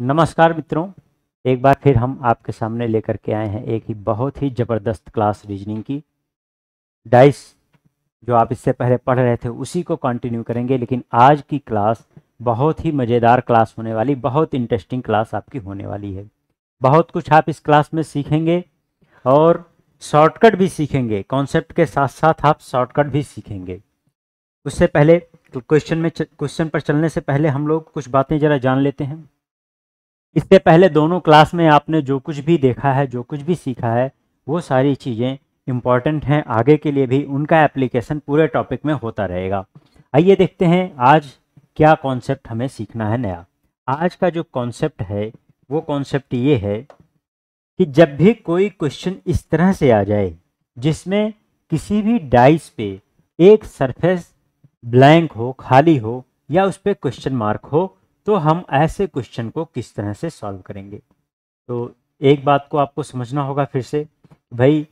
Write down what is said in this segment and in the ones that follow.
नमस्कार मित्रों एक बार फिर हम आपके सामने लेकर के आए हैं एक ही बहुत ही ज़बरदस्त क्लास रीजनिंग की डाइस जो आप इससे पहले पढ़ रहे थे उसी को कंटिन्यू करेंगे लेकिन आज की क्लास बहुत ही मज़ेदार क्लास होने वाली बहुत इंटरेस्टिंग क्लास आपकी होने वाली है बहुत कुछ आप इस क्लास में सीखेंगे और शॉर्टकट भी सीखेंगे कॉन्सेप्ट के साथ साथ आप शॉर्टकट भी सीखेंगे उससे पहले क्वेश्चन में क्वेश्चन पर चलने से पहले हम लोग कुछ बातें ज़रा जान लेते हैं इससे पहले दोनों क्लास में आपने जो कुछ भी देखा है जो कुछ भी सीखा है वो सारी चीज़ें इम्पॉर्टेंट हैं आगे के लिए भी उनका एप्लीकेशन पूरे टॉपिक में होता रहेगा आइए देखते हैं आज क्या कॉन्सेप्ट हमें सीखना है नया आज का जो कॉन्सेप्ट है वो कॉन्सेप्ट ये है कि जब भी कोई क्वेश्चन इस तरह से आ जाए जिसमें किसी भी डाइस पे एक सरफेस ब्लैंक हो खाली हो या उस पर क्वेश्चन मार्क हो तो हम ऐसे क्वेश्चन को किस तरह से सॉल्व करेंगे तो एक बात को आपको समझना होगा फिर से भाई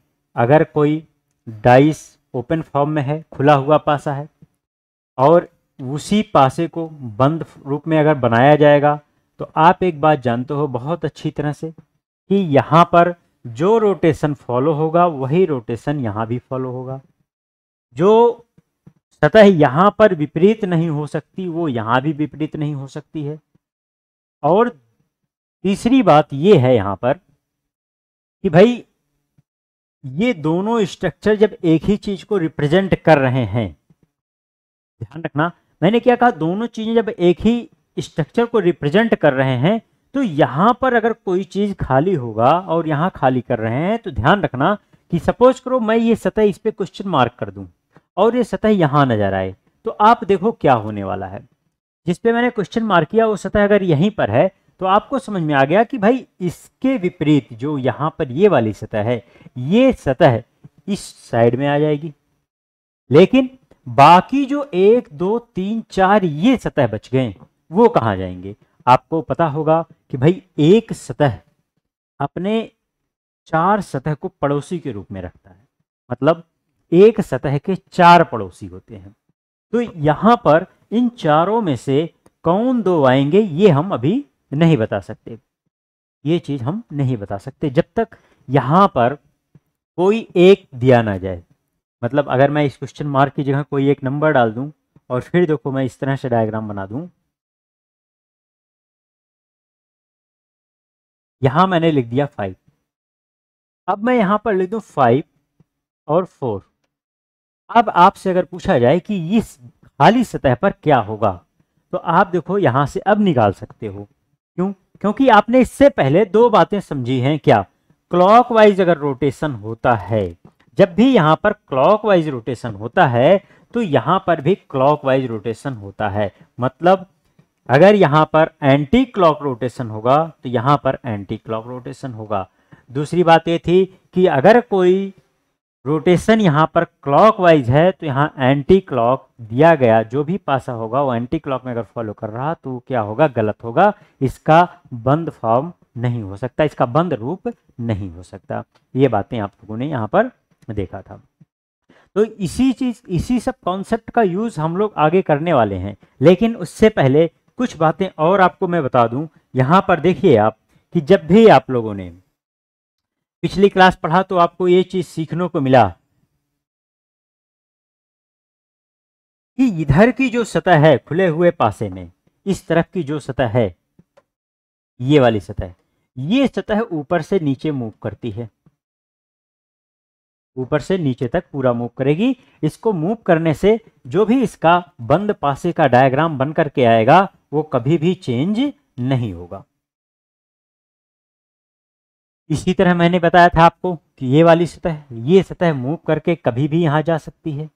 अगर कोई डाइस ओपन फॉर्म में है खुला हुआ पासा है और उसी पासे को बंद रूप में अगर बनाया जाएगा तो आप एक बात जानते हो बहुत अच्छी तरह से कि यहाँ पर जो रोटेशन फॉलो होगा वही रोटेशन यहाँ भी फॉलो होगा जो सतह यहाँ पर विपरीत नहीं हो सकती वो यहाँ भी विपरीत नहीं हो सकती है और तीसरी बात ये है यहाँ पर कि भाई ये दोनों स्ट्रक्चर जब एक ही चीज को रिप्रेजेंट कर रहे हैं ध्यान रखना मैंने क्या कहा दोनों चीजें जब एक ही स्ट्रक्चर को रिप्रेजेंट कर रहे हैं तो यहां पर अगर कोई चीज खाली होगा और यहां खाली कर रहे हैं तो ध्यान रखना कि सपोज करो मैं ये सतह इस पर क्वेश्चन मार्क कर दूं और ये सतह यहाँ नजर आए तो आप देखो क्या होने वाला है जिसपे मैंने क्वेश्चन मार्क किया वो सतह अगर यहीं पर है तो आपको समझ में आ गया कि भाई इसके विपरीत जो यहाँ पर ये वाली सतह है ये सतह इस साइड में आ जाएगी लेकिन बाकी जो एक दो तीन चार ये सतह बच गए वो कहाँ जाएंगे आपको पता होगा कि भाई एक सतह अपने चार सतह को पड़ोसी के रूप में रखता है मतलब एक सतह के चार पड़ोसी होते हैं तो यहां पर इन चारों में से कौन दो आएंगे ये हम अभी नहीं बता सकते ये चीज हम नहीं बता सकते जब तक यहां पर कोई एक दिया ना जाए मतलब अगर मैं इस क्वेश्चन मार्क की जगह कोई एक नंबर डाल दूं और फिर देखो मैं इस तरह से डायग्राम बना दूं यहां मैंने लिख दिया फाइव अब मैं यहां पर लिख दूं फाइव और फोर अब आपसे अगर पूछा जाए कि इस खाली सतह पर क्या होगा तो आप देखो यहां से अब निकाल सकते हो क्यों क्योंकि आपने इससे पहले दो बातें समझी हैं क्या क्लॉकवाइज अगर रोटेशन होता है जब भी यहां पर क्लॉकवाइज रोटेशन होता है तो यहां पर भी क्लॉकवाइज रोटेशन होता है मतलब अगर यहां पर एंटी क्लॉक रोटेशन होगा तो यहां पर एंटी क्लॉक रोटेशन होगा दूसरी बात यह थी कि अगर कोई रोटेशन यहाँ पर वाइज है तो यहाँ एंटी क्लॉक दिया गया जो भी पासा होगा वो एंटी क्लॉक में अगर फॉलो कर रहा तो क्या होगा गलत होगा इसका बंद फॉर्म नहीं हो सकता इसका बंद रूप नहीं हो सकता ये बातें आप लोगों ने यहाँ पर देखा था तो इसी चीज इसी सब कॉन्सेप्ट का यूज हम लोग आगे करने वाले हैं लेकिन उससे पहले कुछ बातें और आपको मैं बता दूं यहाँ पर देखिए आप कि जब भी आप लोगों ने पिछली क्लास पढ़ा तो आपको ये चीज सीखने को मिला कि इधर की जो सतह है खुले हुए पासे में इस तरफ की जो सतह है ये वाली सतह ये सतह ऊपर से नीचे मूव करती है ऊपर से नीचे तक पूरा मूव करेगी इसको मूव करने से जो भी इसका बंद पासे का डायग्राम बन करके आएगा वो कभी भी चेंज नहीं होगा इसी तरह मैंने बताया था आपको कि ये वाली सतह ये सतह मूव करके कभी भी यहाँ जा सकती है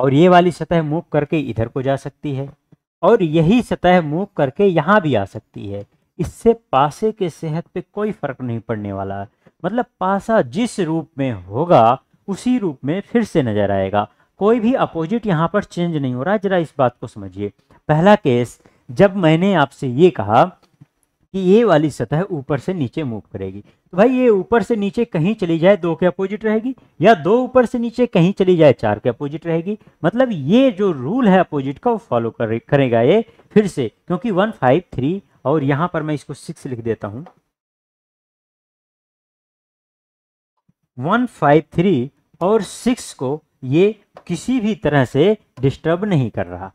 और ये वाली सतह मूव करके इधर को जा सकती है और यही सतह मूव करके यहाँ भी आ सकती है इससे पासे के सेहत पे कोई फर्क नहीं पड़ने वाला मतलब पासा जिस रूप में होगा उसी रूप में फिर से नजर आएगा कोई भी अपोजिट यहाँ पर चेंज नहीं हो रहा जरा इस बात को समझिए पहला केस जब मैंने आपसे ये कहा कि ये वाली सतह ऊपर से नीचे मूव करेगी तो भाई ये ऊपर से नीचे कहीं चली जाए दो के अपोजिट रहेगी या दो ऊपर से नीचे कहीं चली जाए चार के अपोजिट रहेगी मतलब ये जो रूल है अपोजिट का वो फॉलो करे करेगा ये फिर से क्योंकि वन फाइव थ्री और यहां पर मैं इसको सिक्स लिख देता हूं वन फाइव थ्री और सिक्स को ये किसी भी तरह से डिस्टर्ब नहीं कर रहा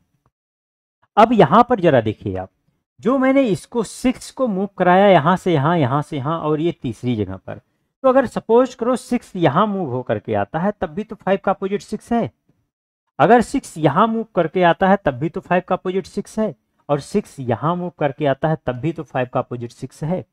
अब यहां पर जरा देखिए आप जो मैंने इसको सिक्स को मूव कराया यहाँ से यहाँ यहाँ से यहाँ और ये तीसरी जगह पर तो अगर सपोज करो सिक्स यहाँ मूव हो करके आता है तब भी तो फाइव का अपोजिट सिक्स है अगर सिक्स यहाँ मूव करके आता है तब भी तो फाइव का अपोजिट सिक्स है और सिक्स यहाँ मूव करके आता है तब भी तो फाइव का अपोजिट सिक्स है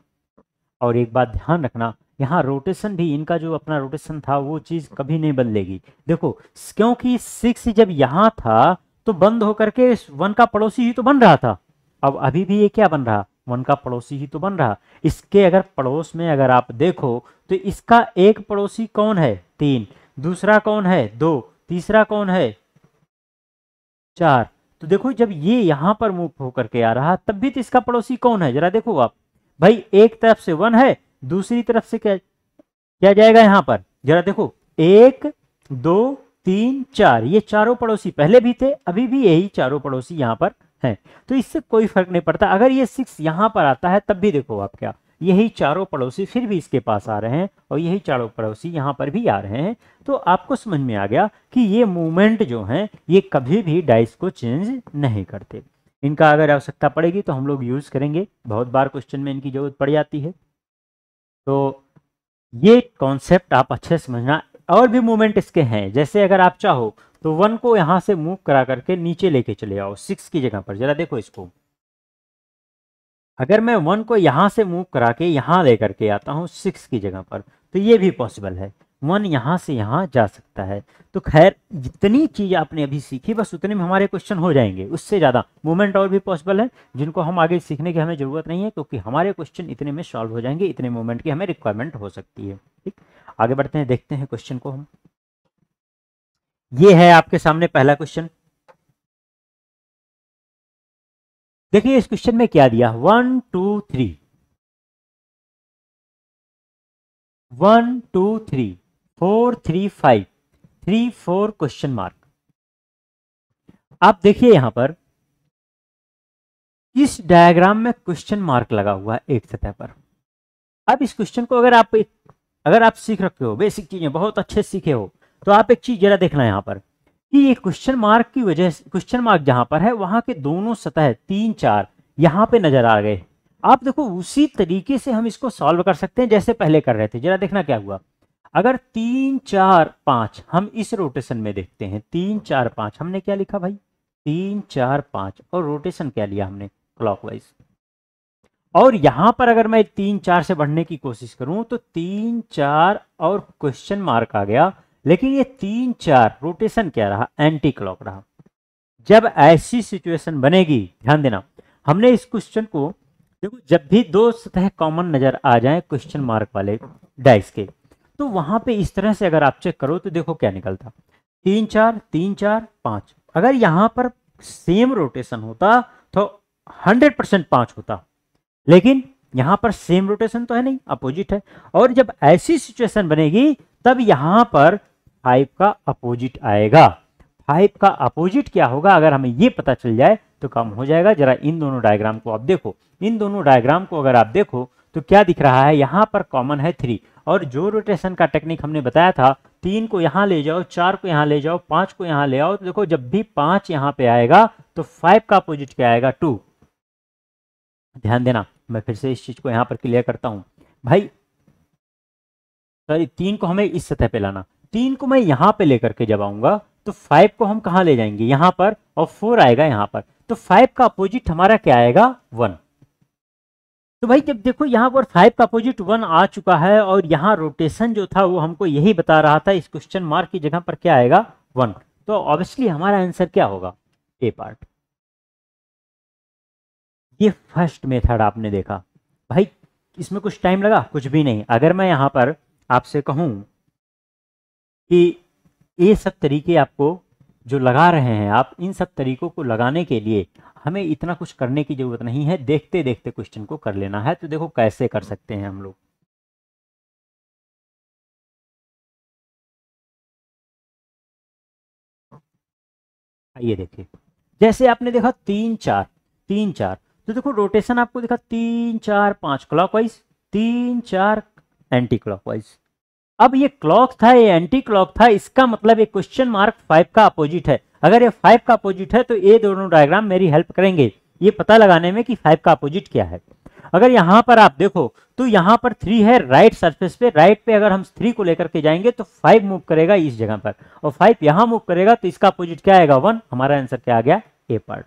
और एक बात ध्यान रखना यहाँ रोटेशन भी इनका जो अपना रोटेशन था वो चीज़ कभी नहीं बदलेगी देखो क्योंकि सिक्स जब यहाँ था तो बंद होकर के वन का पड़ोसी ही तो बन रहा था अब अभी भी ये क्या बन रहा वन का पड़ोसी ही तो बन रहा इसके अगर पड़ोस में अगर आप देखो तो इसका एक पड़ोसी कौन है तीन दूसरा कौन है दो तीसरा कौन है चार तो देखो जब ये यहां पर मूव होकर के आ रहा तब भी तो इसका पड़ोसी कौन है जरा देखो आप भाई एक तरफ से वन है दूसरी तरफ से क्या क्या जाएगा यहां पर जरा देखो एक दो तीन चार ये चारों पड़ोसी पहले भी थे अभी भी यही चारों पड़ोसी यहां पर है तो इससे कोई फर्क नहीं पड़ता अगर ये सिक्स यहाँ पर आता है तब भी देखो आप क्या यही चारों पड़ोसी फिर भी इसके पास आ रहे हैं और यही चारों पड़ोसी यहाँ पर भी आ रहे हैं तो आपको समझ में आ गया कि ये मूवमेंट जो हैं ये कभी भी डाइस को चेंज नहीं करते इनका अगर आवश्यकता पड़ेगी तो हम लोग यूज़ करेंगे बहुत बार क्वेश्चन में इनकी ज़रूरत पड़ जाती है तो ये कॉन्सेप्ट आप अच्छे समझना और भी मूवमेंट इसके हैं जैसे अगर आप चाहो तो वन को यहां से मूव करा करके नीचे लेके चले आओ सिक्स की जगह पर जरा देखो इसको अगर मैं वन को यहां से मूव करा के यहां ले करके आता हूं सिक्स की जगह पर तो ये भी पॉसिबल है वन यहां से यहां जा सकता है तो खैर जितनी चीज़ आपने अभी सीखी बस उतने में हमारे क्वेश्चन हो जाएंगे उससे ज़्यादा मूवमेंट और भी पॉसिबल है जिनको हम आगे सीखने की हमें ज़रूरत नहीं है क्योंकि हमारे क्वेश्चन इतने में सॉल्व हो जाएंगे इतने मूवमेंट की हमें रिक्वायरमेंट हो सकती है ठीक आगे बढ़ते हैं देखते हैं क्वेश्चन को हम ये है आपके सामने पहला क्वेश्चन देखिए इस क्वेश्चन में क्या दिया one two three one two three four three five three four question mark आप देखिए यहां पर इस डायग्राम में क्वेश्चन मार्क लगा हुआ है एक सतह पर अब इस क्वेश्चन को अगर आप अगर आप सीख रखे हो बेसिक चीजें बहुत अच्छे सीखे हो तो आप एक चीज जरा देखना यहाँ पर कि ये क्वेश्चन मार्क की वजह क्वेश्चन मार्क जहां पर है वहां के दोनों सतह तीन चार यहाँ पे नजर आ गए आप देखो उसी तरीके से हम इसको सॉल्व कर सकते हैं जैसे पहले कर रहे थे जरा देखना क्या हुआ अगर तीन चार पांच हम इस रोटेशन में देखते हैं तीन चार पांच हमने क्या लिखा भाई तीन चार पांच और रोटेशन क्या लिया हमने क्लॉकवाइज और यहां पर अगर मैं तीन चार से बढ़ने की कोशिश करूं तो तीन चार और क्वेश्चन मार्क आ गया लेकिन ये तीन चार रोटेशन क्या रहा एंटी क्लॉक रहा जब ऐसी सिचुएशन बनेगी ध्यान देना हमने इस क्वेश्चन को देखो जब भी दो सतह कॉमन नजर आ जाए क्वेश्चन मार्क वाले डाइस के तो वहां पे इस तरह से अगर आप चेक करो तो देखो क्या निकलता तीन चार तीन चार पांच अगर यहां पर सेम रोटेशन होता तो हंड्रेड परसेंट पांच होता लेकिन यहां पर सेम रोटेशन तो है नहीं अपोजिट है और जब ऐसी सिचुएशन बनेगी तब यहां पर फाइव का अपोजिट आएगा फाइव का अपोजिट क्या होगा अगर हमें ये पता चल जाए तो कम हो जाएगा जरा इन दोनों डायग्राम को आप देखो इन दोनों डायग्राम को अगर आप देखो तो क्या दिख रहा है यहाँ पर कॉमन है थ्री और जो रोटेशन का टेक्निक हमने बताया था तीन को यहाँ ले जाओ चार को यहाँ ले जाओ पाँच को यहाँ ले आओ तो देखो जब भी पाँच यहाँ पे आएगा तो फाइव का अपोजिट क्या आएगा टू ध्यान देना मैं फिर से इस चीज़ को यहाँ पर क्लियर करता हूँ भाई सॉरी तीन को हमें इस सतह पे लाना तीन को मैं यहाँ पे लेकर के जब आऊंगा तो फाइव को हम कहाँ ले जाएंगे यहाँ पर और फोर आएगा यहाँ पर तो फाइव का अपोजिट हमारा क्या आएगा वन तो भाई जब देखो यहाँ पर फाइव का अपोजिट वन आ चुका है और यहाँ रोटेशन जो था वो हमको यही बता रहा था इस क्वेश्चन मार्क की जगह पर क्या आएगा वन तो ऑब्वियसली हमारा आंसर क्या होगा ए पार्ट ये फर्स्ट मेथड आपने देखा भाई इसमें कुछ टाइम लगा कुछ भी नहीं अगर मैं यहाँ पर आपसे कहूँ कि ये सब तरीके आपको जो लगा रहे हैं आप इन सब तरीकों को लगाने के लिए हमें इतना कुछ करने की ज़रूरत नहीं है देखते देखते क्वेश्चन को कर लेना है तो देखो कैसे कर सकते हैं हम लोग आइए देखिए जैसे आपने देखा तीन चार तीन चार तो देखो रोटेशन आपको देखा तीन चार पांच क्लॉकवाइज तीन चार एंटी क्लॉकवाइज अब ये क्लॉक था ये एंटी क्लॉक था इसका मतलब ये क्वेश्चन मार्क फाइव का अपोजिट है अगर ये फाइव का अपोजिट है तो ये दोनों डायग्राम मेरी हेल्प करेंगे ये पता लगाने में कि फाइव का अपोजिट क्या है अगर यहां पर आप देखो तो यहां पर थ्री है राइट सरफेस पे राइट पे अगर हम थ्री को लेकर के जाएंगे तो फाइव मूव करेगा इस जगह पर और फाइव यहां मूव करेगा तो इसका अपोजिट क्या आएगा वन हमारा आंसर क्या आ गया ए पार्ट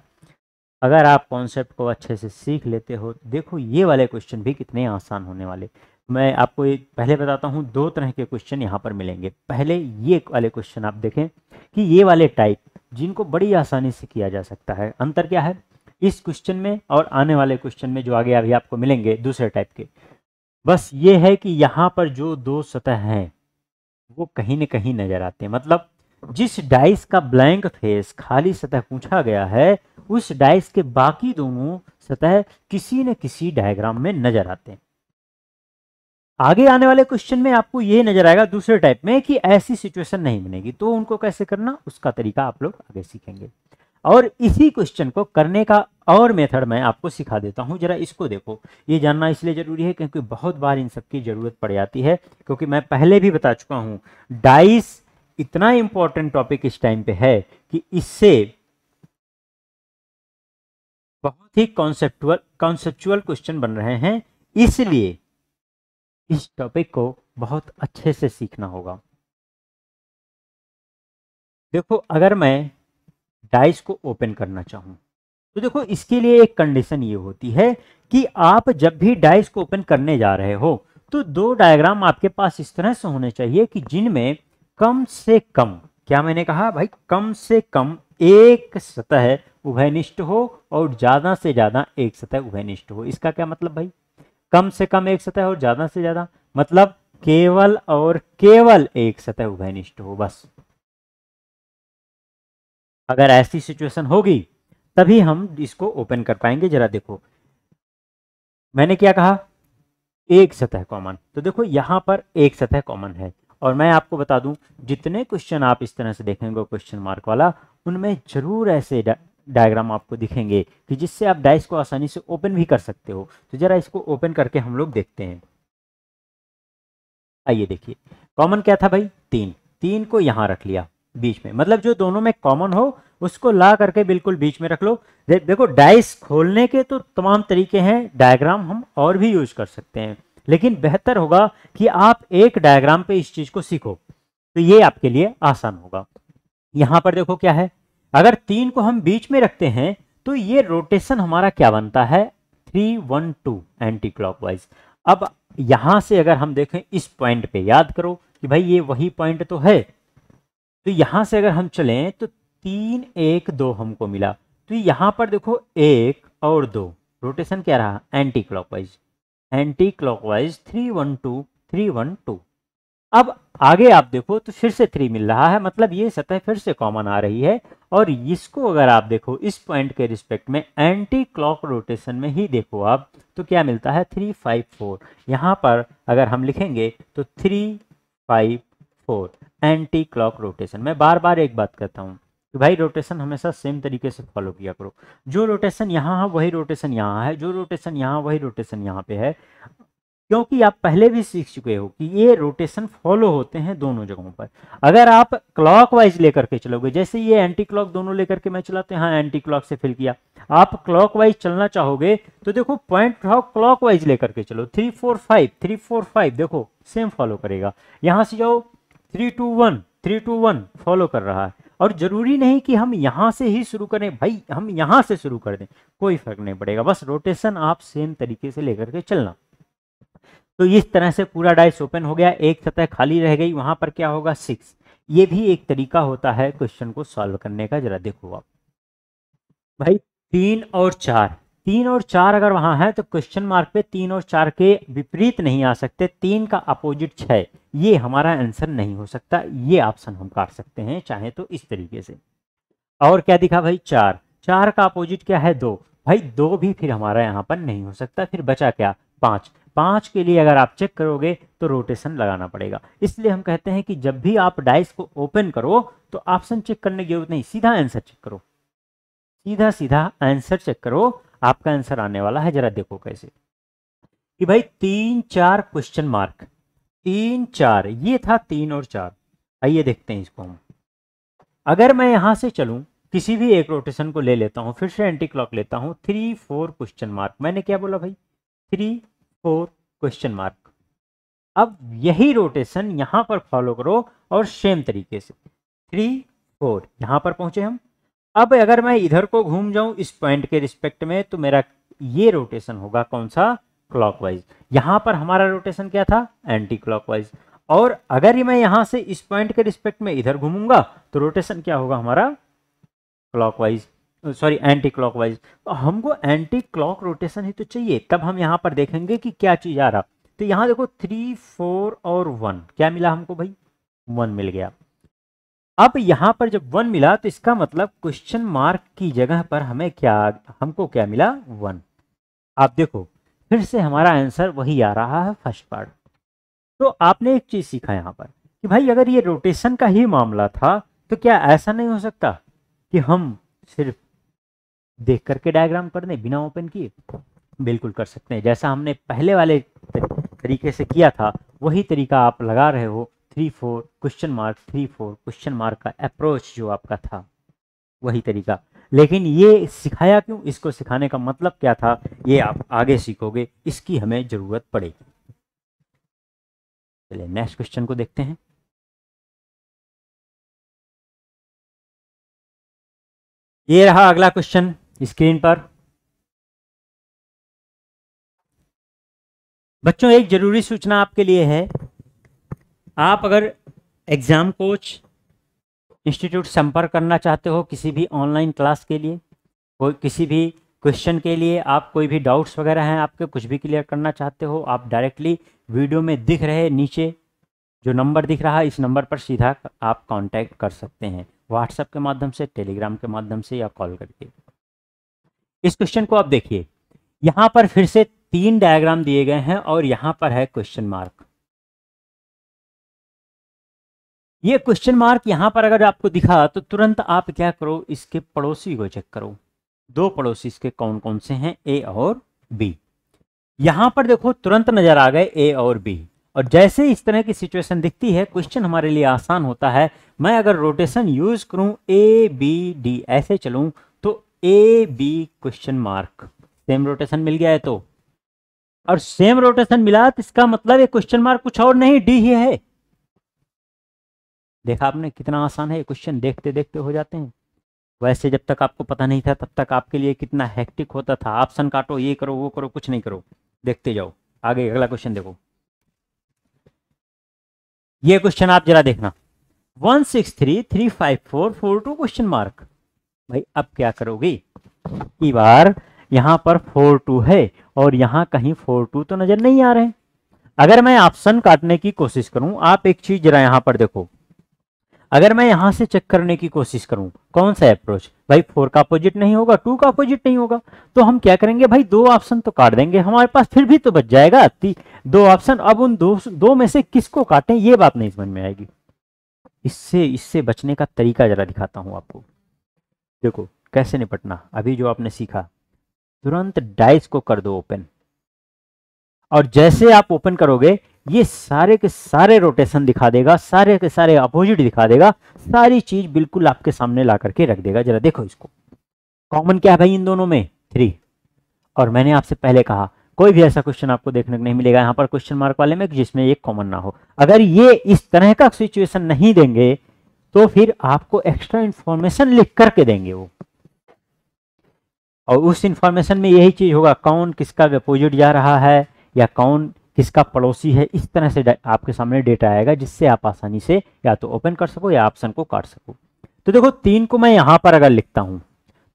अगर आप कॉन्सेप्ट को अच्छे से सीख लेते हो देखो ये वाले क्वेश्चन भी कितने आसान होने वाले मैं आपको एक पहले बताता हूँ दो तरह के क्वेश्चन यहाँ पर मिलेंगे पहले ये वाले क्वेश्चन आप देखें कि ये वाले टाइप जिनको बड़ी आसानी से किया जा सकता है अंतर क्या है इस क्वेश्चन में और आने वाले क्वेश्चन में जो आगे अभी आपको मिलेंगे दूसरे टाइप के बस ये है कि यहाँ पर जो दो सतह हैं वो कहीं न कहीं नजर आते हैं मतलब जिस डाइस का ब्लैंक फेस खाली सतह पूछा गया है उस डाइस के बाकी दोनों सतह किसी न किसी डायग्राम में नजर आते हैं आगे आने वाले क्वेश्चन में आपको ये नजर आएगा दूसरे टाइप में कि ऐसी सिचुएशन नहीं बनेगी तो उनको कैसे करना उसका तरीका आप लोग आगे सीखेंगे और इसी क्वेश्चन को करने का और मेथड मैं आपको सिखा देता हूँ जरा इसको देखो ये जानना इसलिए ज़रूरी है क्योंकि बहुत बार इन सबकी ज़रूरत पड़ जाती है क्योंकि मैं पहले भी बता चुका हूँ डाइस इतना इंपॉर्टेंट टॉपिक इस टाइम पे है कि इससे बहुत ही कॉन्सेप्टुअल कॉन्सेप्चुअल क्वेश्चन बन रहे हैं इसलिए इस टॉपिक को बहुत अच्छे से सीखना होगा देखो अगर मैं डाइस को ओपन करना चाहूं तो देखो इसके लिए एक कंडीशन ये होती है कि आप जब भी डाइस को ओपन करने जा रहे हो तो दो डायग्राम आपके पास इस तरह से होने चाहिए कि जिनमें कम से कम क्या मैंने कहा भाई कम से कम एक सतह उभयनिष्ठ हो और ज़्यादा से ज़्यादा एक सतह उभयनिष्ठ हो इसका क्या मतलब भाई कम से कम एक सतह और ज्यादा से ज्यादा मतलब केवल और केवल एक सतह उभयनिष्ठ हो बस अगर ऐसी सिचुएशन होगी तभी हम इसको ओपन कर पाएंगे जरा देखो मैंने क्या कहा एक सतह कॉमन तो देखो यहां पर एक सतह कॉमन है और मैं आपको बता दूं जितने क्वेश्चन आप इस तरह से देखेंगे क्वेश्चन मार्क वाला उनमें जरूर ऐसे डायग्राम आपको दिखेंगे कि जिससे आप डाइस को आसानी से ओपन भी कर सकते हो तो ज़रा इसको ओपन करके हम लोग देखते हैं आइए देखिए कॉमन क्या था भाई तीन तीन को यहाँ रख लिया बीच में मतलब जो दोनों में कॉमन हो उसको ला करके बिल्कुल बीच में रख लो दे, देखो डाइस खोलने के तो तमाम तरीके हैं डायग्राम हम और भी यूज कर सकते हैं लेकिन बेहतर होगा कि आप एक डायग्राम पे इस चीज़ को सीखो तो ये आपके लिए आसान होगा यहां पर देखो क्या है अगर तीन को हम बीच में रखते हैं तो ये रोटेशन हमारा क्या बनता है three one two anti clock अब यहां से अगर हम देखें इस पॉइंट पे याद करो कि भाई ये वही पॉइंट तो है तो यहां से अगर हम चलें तो तीन एक दो हमको मिला तो यहां पर देखो एक और दो रोटेशन क्या रहा anti clockwise anti clockwise three one two three one two अब आगे आप देखो तो फिर से थ्री मिल रहा है मतलब ये सतह फिर से कॉमन आ रही है और इसको अगर आप देखो इस पॉइंट के रिस्पेक्ट में एंटी क्लॉक रोटेशन में ही देखो आप तो क्या मिलता है थ्री फाइव फोर यहाँ पर अगर हम लिखेंगे तो three five four anti clock rotation मैं बार बार एक बात करता हूँ कि भाई रोटेशन हमेशा सेम तरीके से फॉलो किया करो जो रोटेशन यहाँ है वही रोटेशन यहाँ है जो रोटेशन यहाँ वही रोटेशन यहाँ पे है क्योंकि आप पहले भी सीख चुके हो कि ये रोटेशन फॉलो होते हैं दोनों जगहों पर अगर आप क्लॉकवाइज लेकर के चलोगे जैसे ये एंटी क्लॉक दोनों लेकर के मैं चलाते हैं हाँ एंटी क्लॉक से फिल किया आप क्लॉकवाइज चलना चाहोगे तो देखो पॉइंट क्लॉक क्लॉकवाइज लेकर के चलो three four five three four five देखो सेम फॉलो करेगा यहाँ से जाओ three two one three two one follow कर रहा है और जरूरी नहीं कि हम यहाँ से ही शुरू करें भाई हम यहाँ से शुरू कर दें कोई फर्क नहीं पड़ेगा बस रोटेशन आप सेम तरीके से लेकर के चलना तो इस तरह से पूरा डाइस ओपन हो गया एक सतह खाली रह गई वहां पर क्या होगा सिक्स ये भी एक तरीका होता है क्वेश्चन को सॉल्व करने का जरा देखो आप भाई तीन और चार तीन और चार अगर वहां है तो क्वेश्चन मार्क पे तीन और चार के विपरीत नहीं आ सकते तीन का अपोजिट छह ये हमारा आंसर नहीं हो सकता ये ऑप्शन हम काट सकते हैं चाहे तो इस तरीके से और क्या दिखा भाई चार चार का अपोजिट क्या है दो भाई दो भी फिर हमारा यहाँ पर नहीं हो सकता फिर बचा क्या पांच पाँच के लिए अगर आप चेक करोगे तो रोटेशन लगाना पड़ेगा इसलिए हम कहते हैं कि जब भी आप डाइस को ओपन करो तो ऑप्शन चेक करने की जरूरत नहीं सीधा आंसर चेक करो सीधा सीधा आंसर चेक करो आपका आंसर आने वाला है जरा देखो कैसे कि भाई तीन चार क्वेश्चन मार्क तीन चार ये था तीन और चार आइए देखते हैं इसको हम अगर मैं यहां से चलू किसी भी एक रोटेशन को ले लेता हूँ फिर से एंटी क्लॉक लेता हूं थ्री फोर क्वेश्चन मार्क मैंने क्या बोला भाई थ्री फोर क्वेश्चन मार्क अब यही रोटेशन यहां पर फॉलो करो और सेम तरीके से थ्री फोर यहां पर पहुंचे हम अब अगर मैं इधर को घूम जाऊं इस पॉइंट के रिस्पेक्ट में तो मेरा ये रोटेशन होगा कौन सा क्लॉकवाइज यहां पर हमारा रोटेशन क्या था एंटी क्लॉकवाइज और अगर मैं यहां से इस पॉइंट के रिस्पेक्ट में इधर घूमूंगा तो रोटेशन क्या होगा हमारा क्लॉकवाइज सॉरी एंटी वाइज तो हमको एंटी क्लॉक रोटेशन ही तो चाहिए तब हम यहाँ पर देखेंगे कि क्या चीज़ आ रहा तो यहाँ देखो थ्री फोर और वन क्या मिला हमको भाई वन मिल गया अब यहाँ पर जब वन मिला तो इसका मतलब क्वेश्चन मार्क की जगह पर हमें क्या हमको क्या मिला वन आप देखो फिर से हमारा आंसर वही आ रहा है फर्स्ट पार्ट तो आपने एक चीज़ सीखा यहाँ पर कि भाई अगर ये रोटेशन का ही मामला था तो क्या ऐसा नहीं हो सकता कि हम सिर्फ देख करके डायग्राम कर दें बिना ओपन किए बिल्कुल कर सकते हैं जैसा हमने पहले वाले तरीके से किया था वही तरीका आप लगा रहे हो three four question mark three four question mark का अप्रोच जो आपका था वही तरीका लेकिन ये सिखाया क्यों इसको सिखाने का मतलब क्या था ये आप आगे सीखोगे इसकी हमें ज़रूरत पड़ेगी चलिए नेक्स्ट क्वेश्चन को देखते हैं ये रहा अगला क्वेश्चन स्क्रीन पर बच्चों एक ज़रूरी सूचना आपके लिए है आप अगर एग्ज़ाम कोच इंस्टीट्यूट संपर्क करना चाहते हो किसी भी ऑनलाइन क्लास के लिए कोई किसी भी क्वेश्चन के लिए आप कोई भी डाउट्स वगैरह हैं आपके कुछ भी क्लियर करना चाहते हो आप डायरेक्टली वीडियो में दिख रहे नीचे जो नंबर दिख रहा है इस नंबर पर सीधा आप कांटेक्ट कर सकते हैं व्हाट्सएप के माध्यम से टेलीग्राम के माध्यम से या कॉल करके इस क्वेश्चन को आप देखिए यहां पर फिर से तीन डायग्राम दिए गए हैं और यहां पर है क्वेश्चन मार्क ये क्वेश्चन मार्क यहां पर अगर आपको दिखा तो तुरंत आप क्या करो इसके पड़ोसी को चेक करो दो पड़ोसी इसके कौन कौन से हैं ए और बी यहां पर देखो तुरंत नजर आ गए ए और बी और जैसे इस तरह की सिचुएशन दिखती है क्वेश्चन हमारे लिए आसान होता है मैं अगर रोटेशन यूज करूं ए बी डी ऐसे चलूं A B question mark same rotation मिल गया है तो और सेम रोटेशन मिला तो इसका मतलब ये क्वेश्चन मार्क कुछ और नहीं डी ही है देखा आपने कितना आसान है क्वेश्चन देखते देखते हो जाते हैं वैसे जब तक आपको पता नहीं था तब तक आपके लिए कितना हेक्टिक होता था ऑप्शन काटो ये करो वो करो कुछ नहीं करो देखते जाओ आगे अगला क्वेश्चन देखो ये क्वेश्चन आप जरा देखना one six three three five four four two question mark भाई अब क्या करोगे की बार यहाँ पर फोर टू है और यहाँ कहीं फोर टू तो नजर नहीं आ रहे अगर मैं ऑप्शन काटने की कोशिश करूं आप एक चीज जरा यहां पर देखो अगर मैं यहां से चेक करने की कोशिश करूं कौन सा अप्रोच भाई फोर का अपोजिट नहीं होगा टू का अपोजिट नहीं होगा तो हम क्या करेंगे भाई दो ऑप्शन तो काट देंगे हमारे पास फिर भी तो बच जाएगा दो ऑप्शन अब उन दो दो में से किसको काटें ये बात नहीं समझ में आएगी इससे इससे बचने का तरीका जरा दिखाता हूं आपको देखो कैसे निपटना अभी जो आपने सीखा तुरंत डाइस को कर दो ओपन और जैसे आप ओपन करोगे ये सारे के सारे रोटेशन दिखा देगा सारे के सारे अपोजिट दिखा देगा सारी चीज बिल्कुल आपके सामने ला करके रख देगा जरा देखो इसको कॉमन क्या है भाई इन दोनों में थ्री और मैंने आपसे पहले कहा कोई भी ऐसा क्वेश्चन आपको देखने को नहीं मिलेगा यहाँ पर क्वेश्चन मार्क वाले में जिसमें एक कॉमन ना हो अगर ये इस तरह का सिचुएशन नहीं देंगे तो फिर आपको एक्स्ट्रा इंफॉर्मेशन लिख करके देंगे वो और उस इंफॉर्मेशन में यही चीज होगा कौन किसका अपोजिट जा रहा है या कौन किसका पड़ोसी है इस तरह से आपके सामने डेटा आएगा जिससे आप आसानी से या तो ओपन कर सको या ऑप्शन को काट सको तो देखो तीन को मैं यहां पर अगर लिखता हूं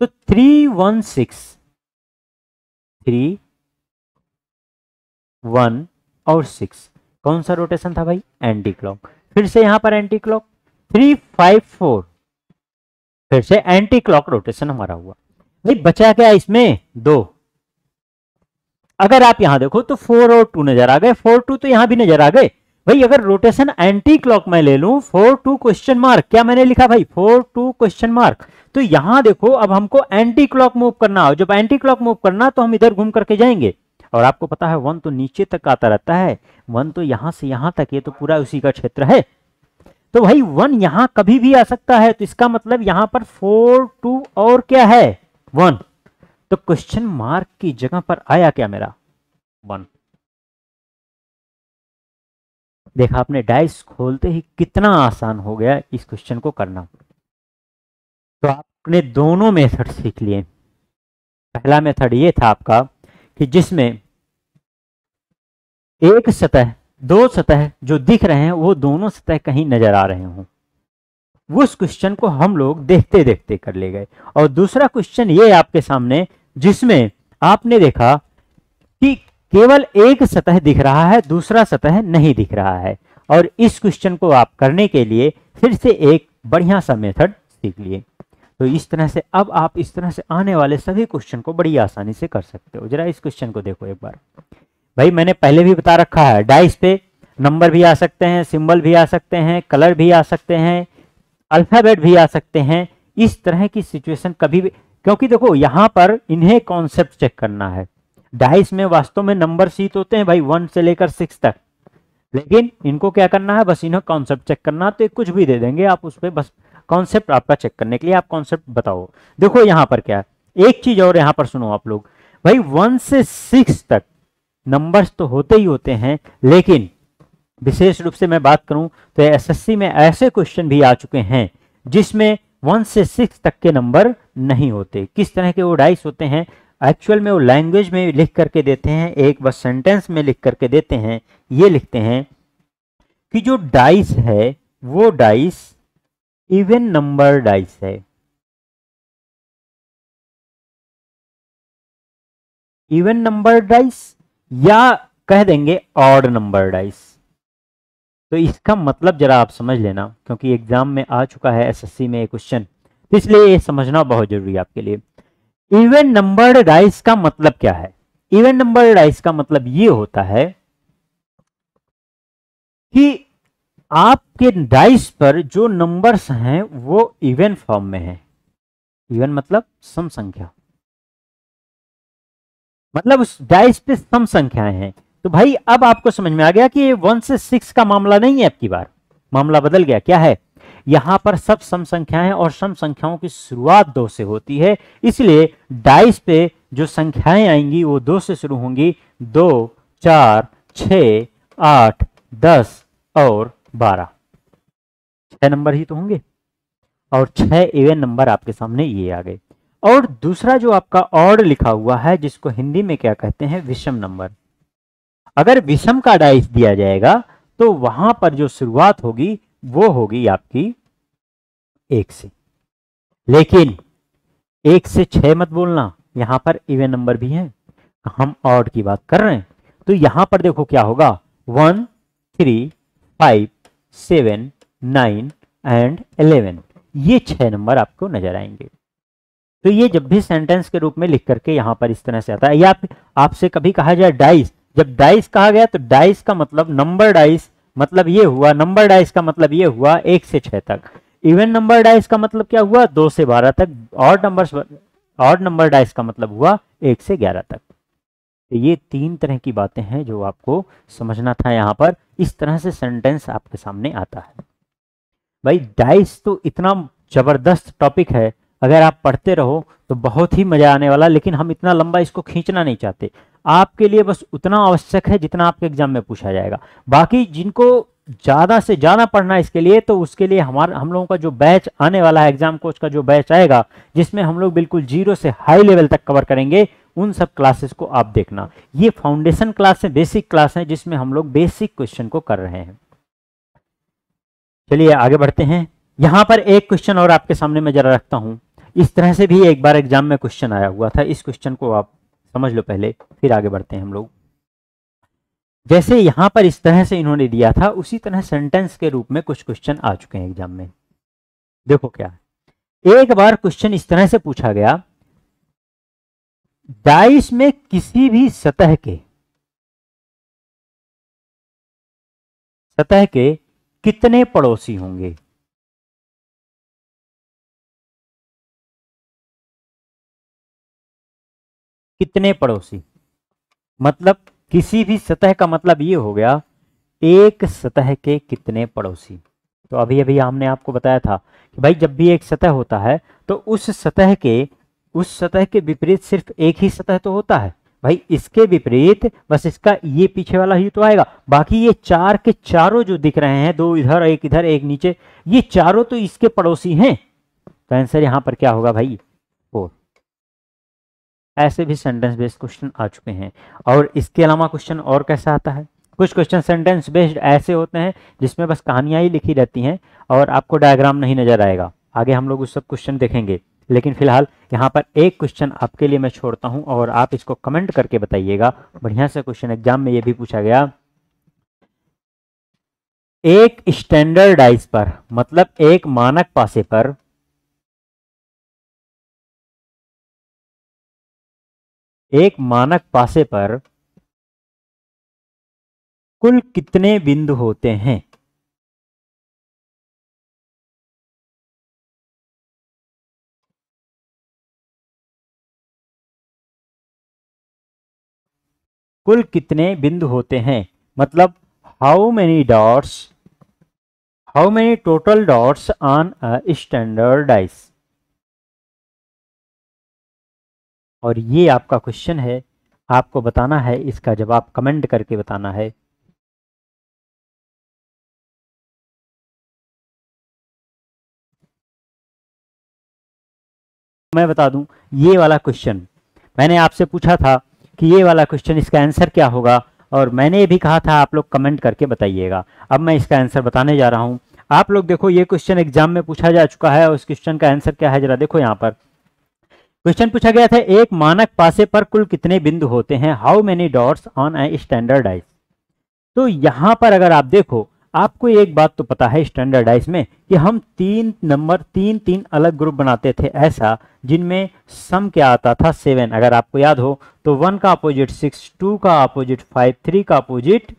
तो three one six three one और सिक्स कौन सा रोटेशन था भाई एंटी क्लॉक फिर से यहां पर anti clock three five four फिर से एंटी क्लॉक रोटेशन हमारा हुआ भाई बचा क्या इसमें दो अगर आप यहां देखो तो फोर और टू नजर आ गए फोर टू तो यहां भी नजर आ गए भाई अगर रोटेशन एंटी क्लॉक में ले लू फोर टू क्वेश्चन मार्क क्या मैंने लिखा भाई फोर टू क्वेश्चन मार्क तो यहां देखो अब हमको एंटी क्लॉक मूव करना हो जब एंटी क्लॉक मूव करना तो हम इधर घूम करके जाएंगे और आपको पता है वन तो नीचे तक आता रहता है वन तो यहां से यहां तक ये तो पूरा उसी का क्षेत्र है तो भाई वन यहां कभी भी आ सकता है तो इसका मतलब यहां पर फोर टू और क्या है वन तो क्वेश्चन मार्क की जगह पर आया क्या मेरा वन देखा आपने डाइस खोलते ही कितना आसान हो गया इस क्वेश्चन को करना तो आपने दोनों मेथड सीख लिए पहला मेथड ये था आपका कि जिसमें एक सतह दो सतह जो दिख रहे हैं वो दोनों सतह कहीं नजर आ रहे हों उस क्वेश्चन को हम लोग देखते देखते कर ले गए और दूसरा क्वेश्चन ये आपके सामने जिसमें आपने देखा कि केवल एक सतह दिख रहा है दूसरा सतह नहीं दिख रहा है और इस क्वेश्चन को आप करने के लिए फिर से एक बढ़िया सा मेथड सीख लिए तो इस तरह से अब आप इस तरह से आने वाले सभी क्वेश्चन को बड़ी आसानी से कर सकते हो जरा इस क्वेश्चन को देखो एक बार भाई मैंने पहले भी बता रखा है डाइस पे नंबर भी आ सकते हैं सिंबल भी आ सकते हैं कलर भी आ सकते हैं अल्फ़ाबेट भी आ सकते हैं इस तरह की सिचुएशन कभी भी क्योंकि देखो यहां पर इन्हें कॉन्सेप्ट चेक करना है डाइस में वास्तव में नंबर सीट होते हैं भाई वन से लेकर सिक्स तक लेकिन इनको क्या करना है बस इन्हें कॉन्सेप्ट चेक करना तो कुछ भी दे देंगे आप उस पर बस कॉन्सेप्ट आपका चेक करने के लिए आप कॉन्सेप्ट बताओ देखो यहाँ पर क्या है एक चीज और यहाँ पर सुनो आप लोग भाई वन से सिक्स तक नंबर्स तो होते ही होते हैं लेकिन विशेष रूप से मैं बात करूं तो एसएससी में ऐसे क्वेश्चन भी आ चुके हैं जिसमें वन से सिक्स तक के नंबर नहीं होते किस तरह के वो डाइस होते हैं एक्चुअल में वो लैंग्वेज में लिख करके देते हैं एक बस सेंटेंस में लिख करके देते हैं ये लिखते हैं कि जो डाइस है वो डाइस इवन नंबर डाइस है इवन नंबर डाइस या कह देंगे ऑड नंबर डाइस तो इसका मतलब जरा आप समझ लेना क्योंकि एग्जाम में आ चुका है एसएससी में क्वेश्चन तो इसलिए ये समझना बहुत जरूरी है आपके लिए इवन नंबर डाइस का मतलब क्या है इवन नंबर डाइस का मतलब ये होता है कि आपके डाइस पर जो नंबर्स हैं वो इवन फॉर्म में हैं इवन मतलब सम संख्या मतलब उस डाइस पे सम संख्याएं हैं तो भाई अब आपको समझ में आ गया कि वन से सिक्स का मामला नहीं है अब की बार मामला बदल गया क्या है यहां पर सब सम संख्याएं और सम संख्याओं की शुरुआत दो से होती है इसलिए डाइस पे जो संख्याएं आएंगी वो दो से शुरू होंगी दो चार छ आठ दस और बारह छह नंबर ही तो होंगे और छह इवेन नंबर आपके सामने ये आ गए और दूसरा जो आपका ऑड लिखा हुआ है जिसको हिंदी में क्या कहते हैं विषम नंबर अगर विषम का डाइस दिया जाएगा तो वहां पर जो शुरुआत होगी वो होगी आपकी एक से लेकिन एक से छह मत बोलना यहां पर इवे नंबर भी है हम ऑड की बात कर रहे हैं तो यहां पर देखो क्या होगा one three five seven nine and eleven ये छह नंबर आपको नजर आएंगे तो ये जब भी सेंटेंस के रूप में लिख करके यहां पर इस तरह से आता है या आपसे कभी कहा जाए डाइस जब डाइस कहा गया तो डाइस का मतलब नंबर डाइस मतलब ये हुआ नंबर डाइस का मतलब ये हुआ एक से छह तक इवन नंबर डाइस का मतलब क्या हुआ दो से बारह तक और नंबर और नंबर डाइस का मतलब हुआ एक से ग्यारह तक तो ये तीन तरह की बातें हैं जो आपको समझना था यहां पर इस तरह से सेंटेंस आपके सामने आता है भाई डाइस तो इतना जबरदस्त टॉपिक है अगर आप पढ़ते रहो तो बहुत ही मज़ा आने वाला लेकिन हम इतना लंबा इसको खींचना नहीं चाहते आपके लिए बस उतना आवश्यक है जितना आपके एग्जाम में पूछा जाएगा बाकी जिनको ज़्यादा से ज़्यादा पढ़ना है इसके लिए तो उसके लिए हमारा हम लोगों का जो बैच आने वाला है एग्जाम कोच का जो बैच आएगा जिसमें हम लोग बिल्कुल जीरो से हाई लेवल तक कवर करेंगे उन सब क्लासेस को आप देखना ये फाउंडेशन क्लास है बेसिक क्लास है जिसमें हम लोग बेसिक क्वेश्चन को कर रहे हैं चलिए आगे बढ़ते हैं यहां पर एक क्वेश्चन और आपके सामने मैं जरा रखता हूं इस तरह से भी एक बार एग्जाम में क्वेश्चन आया हुआ था इस क्वेश्चन को आप समझ लो पहले फिर आगे बढ़ते हैं हम लोग जैसे यहां पर इस तरह से इन्होंने दिया था उसी तरह सेंटेंस के रूप में कुछ क्वेश्चन आ चुके हैं एग्जाम में देखो क्या एक बार क्वेश्चन इस तरह से पूछा गया डाइस में किसी भी सतह के सतह के कितने पड़ोसी होंगे कितने पड़ोसी मतलब किसी भी सतह का मतलब ये हो गया एक सतह के कितने पड़ोसी तो अभी अभी हमने आपको बताया था कि भाई जब भी एक सतह होता है तो उस सतह के उस सतह के विपरीत सिर्फ एक ही सतह तो होता है भाई इसके विपरीत बस इसका ये पीछे वाला ही तो आएगा बाकी ये चार के चारों जो दिख रहे हैं दो इधर एक इधर एक नीचे ये चारों तो इसके पड़ोसी हैं तो आंसर यहां पर क्या होगा भाई ऐसे भी सेंटेंस बेस्ड क्वेश्चन आ चुके हैं और इसके अलावा क्वेश्चन और कैसा आता है कुछ क्वेश्चन सेंटेंस बेस्ड ऐसे होते हैं जिसमें बस कहानियाँ ही लिखी रहती हैं और आपको डायग्राम नहीं नज़र आएगा आगे हम लोग उस सब क्वेश्चन देखेंगे लेकिन फिलहाल यहाँ पर एक क्वेश्चन आपके लिए मैं छोड़ता हूँ और आप इसको कमेंट करके बताइएगा बढ़िया से क्वेश्चन एग्जाम में ये भी पूछा गया एक स्टैंडर्डाइज पर मतलब एक मानक पासे पर एक मानक पासे पर कुल कितने बिंदु होते हैं कुल कितने बिंदु होते हैं मतलब how many dots how many total dots on a dice और ये आपका क्वेश्चन है आपको बताना है इसका जवाब कमेंट करके बताना है मैं बता दूं ये वाला क्वेश्चन मैंने आपसे पूछा था कि ये वाला क्वेश्चन इसका आंसर क्या होगा और मैंने भी कहा था आप लोग कमेंट करके बताइएगा अब मैं इसका आंसर बताने जा रहा हूं आप लोग देखो ये क्वेश्चन एग्जाम में पूछा जा चुका है और इस क्वेश्चन का आंसर क्या है जरा देखो यहाँ पर क्वेश्चन पूछा गया था एक मानक पासे पर कुल कितने बिंदु होते हैं how many dots on a standardise तो यहां पर अगर आप देखो आपको एक बात तो पता है स्टैंडर्डाइज में कि हम तीन नंबर तीन तीन अलग ग्रुप बनाते थे ऐसा जिनमें सम क्या आता था सेवन अगर आपको याद हो तो वन का अपोजिट सिक्स टू का अपोजिट फाइव थ्री का अपोजिट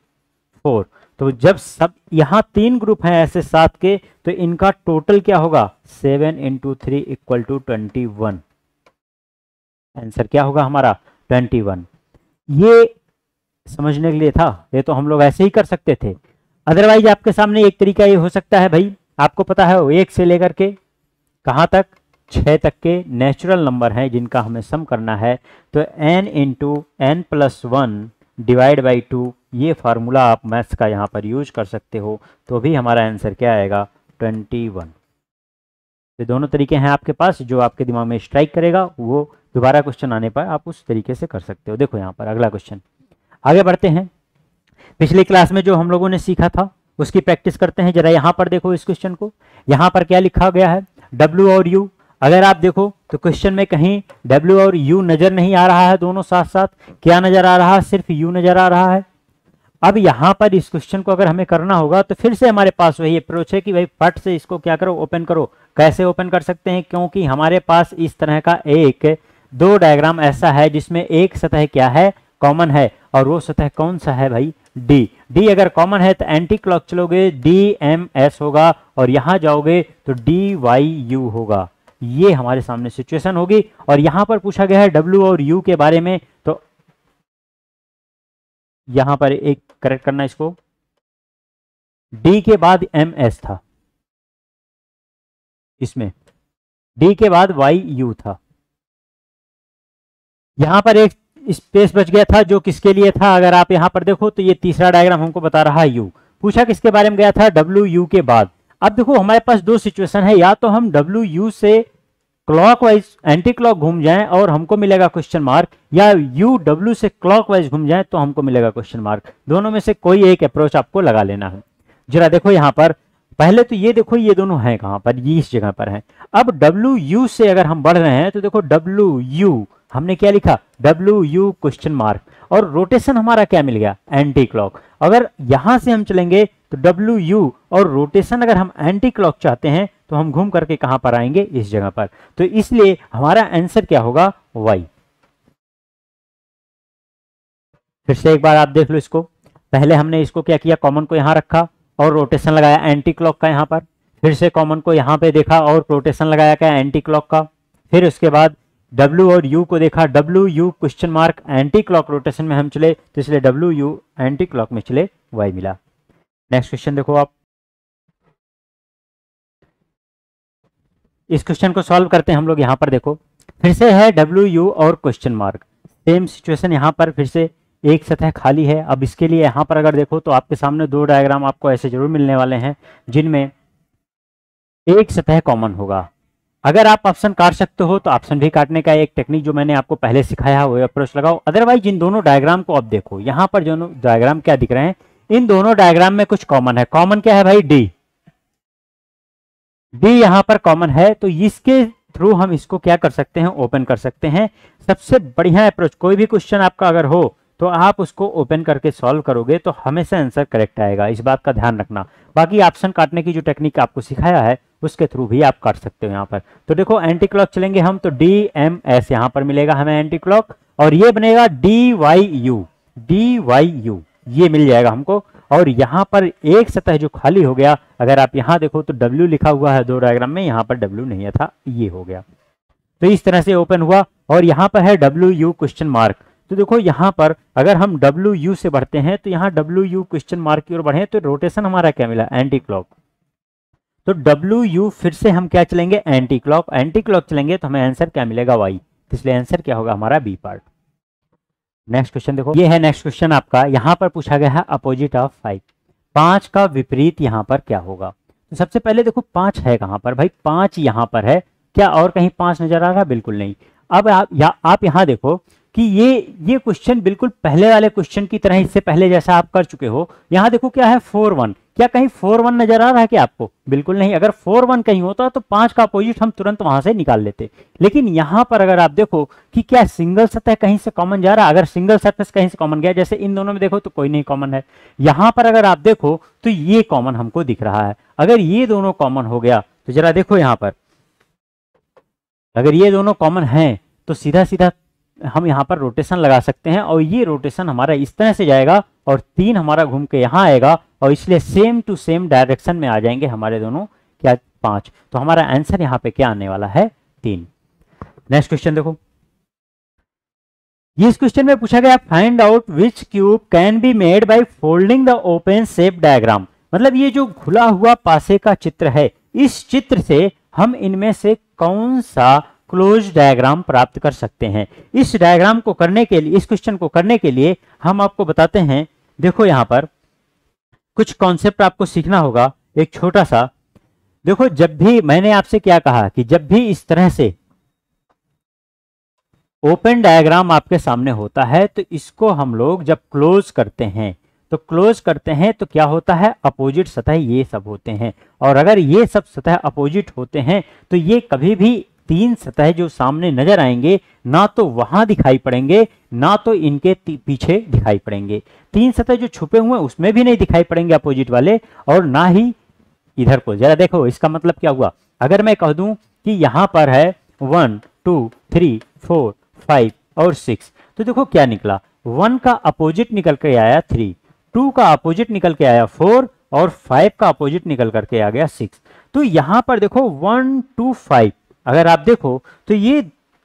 फोर तो जब सब यहाँ तीन ग्रुप हैं ऐसे सात के तो इनका टोटल क्या होगा seven into three equal to twenty one answer क्या होगा हमारा ट्वेंटी वन ये समझने के लिए था ये तो हम लोग ऐसे ही कर सकते थे अदरवाइज आपके सामने एक तरीका ये हो सकता है भाई आपको पता है एक से लेकर के कहाँ तक छः तक के नेचुरल नंबर हैं जिनका हमें सम करना है तो N into N plus one divide by two ये फार्मूला आप मैथ्स का यहाँ पर यूज कर सकते हो तो भी हमारा आंसर क्या आएगा ट्वेंटी वन ये दोनों तरीके हैं आपके पास जो आपके दिमाग में स्ट्राइक करेगा वो दोबारा क्वेश्चन आने पर आप उस तरीके से कर सकते हो देखो यहाँ पर अगला क्वेश्चन आगे बढ़ते हैं पिछली क्लास में जो हम लोगों ने सीखा था उसकी प्रैक्टिस करते हैं जरा यहाँ पर देखो इस क्वेश्चन को यहाँ पर क्या लिखा गया है डब्ल्यू और यू अगर आप देखो तो क्वेश्चन में कहीं डब्ल्यू और यू नज़र नहीं आ रहा है दोनों साथ साथ क्या नज़र आ रहा है सिर्फ यू नज़र आ रहा है अब यहाँ पर इस क्वेश्चन को अगर हमें करना होगा तो फिर से हमारे पास वही अप्रोच है कि भाई फट से इसको क्या करो ओपन करो कैसे ओपन कर सकते हैं क्योंकि हमारे पास इस तरह का एक दो डायग्राम ऐसा है जिसमें एक सतह क्या है कॉमन है और वो सतह कौन सा है भाई डी डी अगर कॉमन है तो एंटी क्लॉक चलोगे डी एम एस होगा और यहां जाओगे तो डी वाई यू होगा ये हमारे सामने सिचुएशन होगी और यहां पर पूछा गया है डब्ल्यू और यू के बारे में तो यहां पर एक करेक्ट करना इसको डी के बाद एम एस था इसमें डी के बाद वाई यू था यहां पर एक स्पेस बच गया था जो किसके लिए था अगर आप यहां पर देखो तो ये तीसरा डायग्राम हमको बता रहा है यू पूछा किसके बारे में गया था डब्ल्यू यू के बाद अब देखो हमारे पास दो सिचुएशन है या तो हम डब्ल्यू यू से क्लॉक वाइज एंटी क्लॉक घूम जाए और हमको मिलेगा क्वेश्चन मार्क या यू डब्ल्यू से क्लॉक वाइज घूम जाए तो हमको मिलेगा क्वेश्चन मार्क दोनों में से कोई एक अप्रोच आपको लगा लेना है जरा देखो यहाँ पर पहले तो ये देखो ये दोनों हैं कहाँ पर ये इस जगह पर हैं अब डब्ल्यू यू से अगर हम बढ़ रहे हैं तो देखो डब्ल्यू यू हमने क्या लिखा डब्ल्यू यू क्वेश्चन मार्क और रोटेशन हमारा क्या मिल गया एंटी क्लॉक अगर यहां से हम चलेंगे तो डब्ल्यू यू और रोटेशन अगर हम एंटी क्लॉक चाहते हैं तो हम घूम करके कहां पर आएंगे इस जगह पर तो इसलिए हमारा आंसर क्या होगा वाई फिर से एक बार आप देख लो इसको पहले हमने इसको क्या किया कॉमन को यहां रखा और रोटेशन लगाया एंटी क्लॉक का यहां पर फिर से कॉमन को यहाँ पे देखा और प्रोटेशन लगाया गया एंटी क्लॉक का फिर उसके बाद डब्ल्यू और यू को देखा W U question mark anti clock rotation में हम चले तो इसलिए डब्ल्यू यू एंटी क्लॉक में चले वाई मिला नेक्स्ट क्वेश्चन देखो आप इस क्वेश्चन को सॉल्व करते हैं हम लोग यहाँ पर देखो फिर से है डब्ल्यू यू और क्वेश्चन मार्क सेम सिचुएशन यहां पर फिर से एक सतह खाली है अब इसके लिए यहां पर अगर देखो तो आपके सामने दो डायग्राम आपको ऐसे जरूर मिलने वाले हैं जिनमें एक सतह कॉमन होगा अगर आप ऑप्शन काट सकते हो तो ऑप्शन भी काटने का एक टेक्निक जो मैंने आपको पहले सिखाया वो अप्रोच लगाओ अदरवाइज इन दोनों डायग्राम को आप देखो यहां पर जो डायग्राम क्या दिख रहे हैं इन दोनों डायग्राम में कुछ कॉमन है कॉमन क्या है भाई डी डी यहां पर कॉमन है तो इसके थ्रू हम इसको क्या कर सकते हैं ओपन कर सकते हैं सबसे बढ़िया अप्रोच कोई भी क्वेश्चन आपका अगर हो तो आप उसको ओपन करके सॉल्व करोगे तो हमेशा आंसर करेक्ट आएगा इस बात का ध्यान रखना बाकी ऑप्शन काटने की जो टेक्निक आपको सिखाया है उसके थ्रू भी आप कर सकते हो यहाँ पर तो देखो एंटी क्लॉक चलेंगे हम तो डी एम एस यहाँ पर मिलेगा हमें एंटी क्लॉक और ये बनेगा D Y U D Y U ये मिल जाएगा हमको और यहाँ पर एक सतह जो खाली हो गया अगर आप यहाँ देखो तो डब्ल्यू लिखा हुआ है दो डायग्राम में यहाँ पर डब्ल्यू नहीं था ये हो गया तो इस तरह से ओपन हुआ और यहाँ पर है डब्ल्यू यू क्वेश्चन मार्क तो देखो यहाँ पर अगर हम डब्ल्यू यू से बढ़ते हैं तो यहाँ डब्ल्यू यू क्वेश्चन मार्क की ओर बढ़े तो रोटेशन हमारा क्या मिला एंटी क्लॉक तो डब्ल्यू यू फिर से हम क्या चलेंगे एंटी क्लॉक एंटी क्लॉक चलेंगे तो हमें आंसर क्या मिलेगा वाई तो इसलिए आंसर क्या होगा हमारा बी पार्ट नेक्स्ट क्वेश्चन देखो ये है नेक्स्ट क्वेश्चन आपका यहां पर पूछा गया है अपोजिट ऑफ फाइव पांच का विपरीत यहां पर क्या होगा तो सबसे पहले देखो पांच है कहां पर भाई पांच यहां पर है क्या और कहीं पांच नजर आ रहा बिल्कुल नहीं अब आप या आप यहां देखो कि ये ये क्वेश्चन बिल्कुल पहले वाले क्वेश्चन की तरह इससे पहले जैसा आप कर चुके हो यहां देखो क्या है फोर वन क्या कहीं फोर वन नजर आ रहा है कि आपको बिल्कुल नहीं अगर फोर वन कहीं होता तो पांच का अपोजिट हम तुरंत वहां से निकाल लेते लेकिन यहां पर अगर आप देखो कि क्या सिंगल सतह कहीं से कॉमन जा रहा है अगर सिंगल सर्फेस कहीं से कॉमन गया जैसे इन दोनों में देखो तो कोई नहीं कॉमन है यहां पर अगर आप देखो तो ये कॉमन हमको दिख रहा है अगर ये दोनों कॉमन हो गया तो जरा देखो यहां पर अगर ये दोनों कॉमन है तो सीधा सीधा हम यहाँ पर रोटेशन लगा सकते हैं और ये रोटेशन हमारा इस तरह से जाएगा और तीन हमारा घूम के यहाँ आएगा और इसलिए सेम टू सेम डायरेक्शन में आ जाएंगे हमारे दोनों क्या पांच तो हमारा आंसर यहाँ पे क्या आने वाला है तीन नेक्स्ट क्वेश्चन देखो इस क्वेश्चन में पूछा गया find out which cube can be made by folding the open shape diagram मतलब ये जो खुला हुआ पासे का चित्र है इस चित्र से हम इनमें से कौन सा क्लोज डायग्राम प्राप्त कर सकते हैं इस डायग्राम को करने के लिए इस क्वेश्चन को करने के लिए हम आपको बताते हैं देखो यहाँ पर कुछ कॉन्सेप्ट आपको सीखना होगा एक छोटा सा देखो जब भी मैंने आपसे क्या कहा कि जब भी इस तरह से ओपन डायग्राम आपके सामने होता है तो इसको हम लोग जब क्लोज करते हैं तो क्लोज करते हैं तो क्या होता है अपोजिट सतह ये सब होते हैं और अगर ये सब सतह अपोजिट होते हैं तो ये कभी भी तीन सतह जो सामने नजर आएंगे ना तो वहां दिखाई पड़ेंगे ना तो इनके पीछे दिखाई पड़ेंगे तीन सतह जो छुपे हुए हैं उसमें भी नहीं दिखाई पड़ेंगे अपोजिट वाले और ना ही इधर को जरा देखो इसका मतलब क्या हुआ अगर मैं कह दूं कि यहां पर है one two three four five और सिक्स तो देखो क्या निकला वन का अपोजिट निकल के आया थ्री टू का अपोजिट निकल के आया फोर और फाइव का अपोजिट निकल करके आ गया सिक्स तो यहां पर देखो वन टू फाइव अगर आप देखो तो ये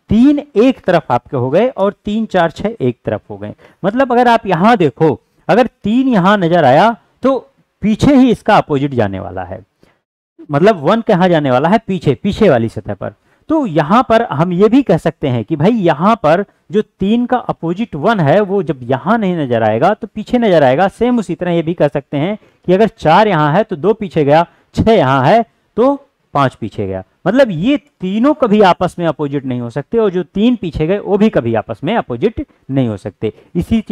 तीन एक तरफ आपके हो गए और तीन चार छह एक तरफ हो गए मतलब अगर आप यहां देखो अगर तीन यहां नजर आया तो पीछे ही इसका अपोजिट जाने वाला है मतलब वन कहा जाने वाला है पीछे पीछे वाली सतह पर तो यहां पर हम ये भी कह सकते हैं कि भाई यहां पर जो तीन का अपोजिट वन है वो जब यहां नहीं नजर आएगा तो पीछे नजर आएगा सेम उसी तरह ये भी कह सकते हैं कि अगर चार यहां है तो दो पीछे गया छह यहां है तो पांच पीछे गया मतलब ये तीनों कभी आपस में अपोजिट नहीं हो सकते और जो तीन पीछे गए वो भी कभी आपस में अपोजिट नहीं हो सकते इसी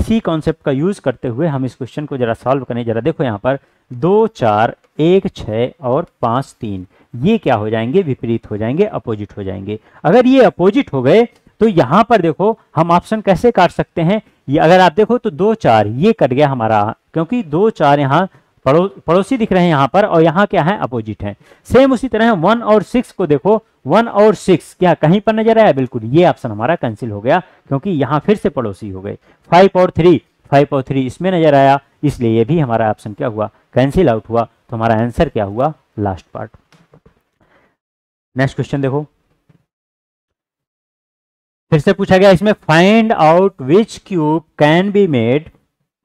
इसी कॉन्सेप्ट का यूज करते हुए हम इस क्वेश्चन को जरा सॉल्व करें जरा देखो यहाँ पर दो चार एक छ और पांच तीन ये क्या हो जाएंगे विपरीत हो जाएंगे अपोजिट हो जाएंगे अगर ये अपोजिट हो गए तो यहां पर देखो हम ऑप्शन कैसे काट सकते हैं ये अगर आप देखो तो दो चार ये कट गया हमारा क्योंकि दो चार यहाँ पड़ो पड़ोसी दिख रहे हैं यहां पर और यहां क्या है अपोजिट है सेम उसी तरह वन और सिक्स को देखो वन और सिक्स क्या कहीं पर नजर आया बिल्कुल ये ऑप्शन हमारा कैंसिल हो गया क्योंकि यहां फिर से पड़ोसी हो गए फाइव और थ्री फाइव और थ्री इसमें नजर आया इसलिए ये भी हमारा ऑप्शन क्या हुआ कैंसिल आउट हुआ तो हमारा आंसर क्या हुआ लास्ट पार्ट नेक्स्ट क्वेश्चन देखो फिर से पूछा गया इसमें find out which cube can be made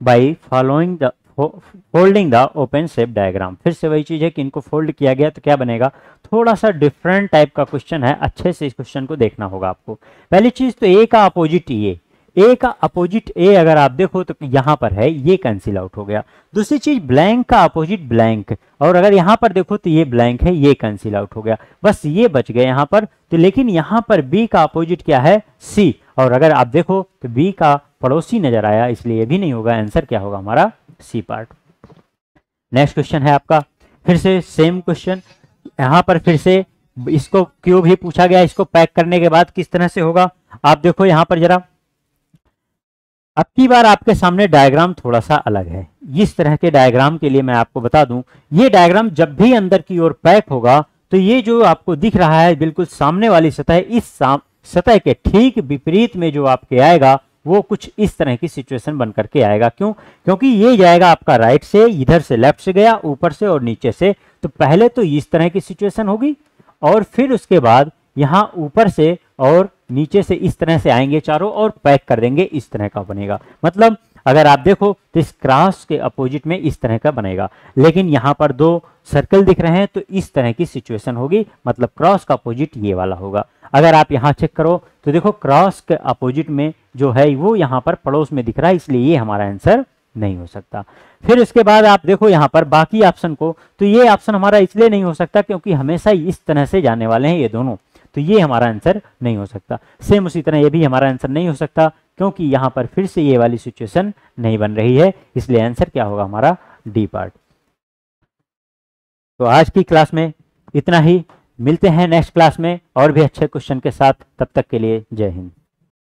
by following the folding the open shape diagram फिर से वही चीज है कि इनको फोल्ड किया गया तो क्या बनेगा थोड़ा सा डिफरेंट टाइप का क्वेश्चन है अच्छे से इस क्वेश्चन को देखना होगा आपको पहली चीज तो ए का अपोजिट ये ए का अपोजिट ए अगर आप देखो तो यहां पर है ये कैंसिल आउट हो गया दूसरी चीज ब्लैंक का अपोजिट ब्लैंक और अगर यहां पर देखो तो ये ब्लैंक है ये कैंसिल आउट हो गया बस ये बच गए यहां पर तो लेकिन यहां पर बी का अपोजिट क्या है सी और अगर आप देखो तो बी का पड़ोसी नजर आया इसलिए भी नहीं होगा आंसर क्या होगा हमारा सी पार्ट नेक्स्ट क्वेश्चन है आपका फिर से सेम क्वेश्चन यहां पर फिर से इसको क्यूब ही पूछा गया इसको पैक करने के बाद किस तरह से होगा आप देखो यहां पर जरा अब की बार आपके सामने डायग्राम थोड़ा सा अलग है इस तरह के डायग्राम के लिए मैं आपको बता दूं ये डायग्राम जब भी अंदर की ओर पैक होगा तो ये जो आपको दिख रहा है बिल्कुल सामने वाली सतह इस सतह के ठीक विपरीत में जो आपके आएगा वो कुछ इस तरह की सिचुएशन बन करके आएगा क्यों क्योंकि ये जाएगा आपका राइट से इधर से लेफ्ट से गया ऊपर से और नीचे से तो पहले तो इस तरह की सिचुएशन होगी और फिर उसके बाद यहाँ ऊपर से और नीचे से इस तरह से आएंगे चारों और पैक कर देंगे इस तरह का बनेगा मतलब अगर आप देखो तो इस क्रॉस के अपोजिट में इस तरह का बनेगा लेकिन यहाँ पर दो सर्कल दिख रहे हैं तो इस तरह की सिचुएशन होगी मतलब क्रॉस का अपोजिट ये वाला होगा अगर आप यहाँ चेक करो तो देखो क्रॉस के अपोजिट में जो है वो यहाँ पर पड़ोस में दिख रहा है इसलिए ये हमारा आंसर नहीं हो सकता फिर उसके बाद आप देखो यहाँ पर बाकी ऑप्शन को तो ये ऑप्शन हमारा इसलिए नहीं हो सकता क्योंकि हमेशा इस तरह से जाने वाले हैं ये दोनों तो ये हमारा आंसर नहीं हो सकता सेम उसी तरह ये भी हमारा आंसर नहीं हो सकता क्योंकि यहाँ पर फिर से ये वाली सिचुएशन नहीं बन रही है इसलिए आंसर क्या होगा हमारा डी पार्ट तो आज की क्लास में इतना ही मिलते हैं नेक्स्ट क्लास में और भी अच्छे क्वेश्चन के साथ तब तक के लिए जय हिंद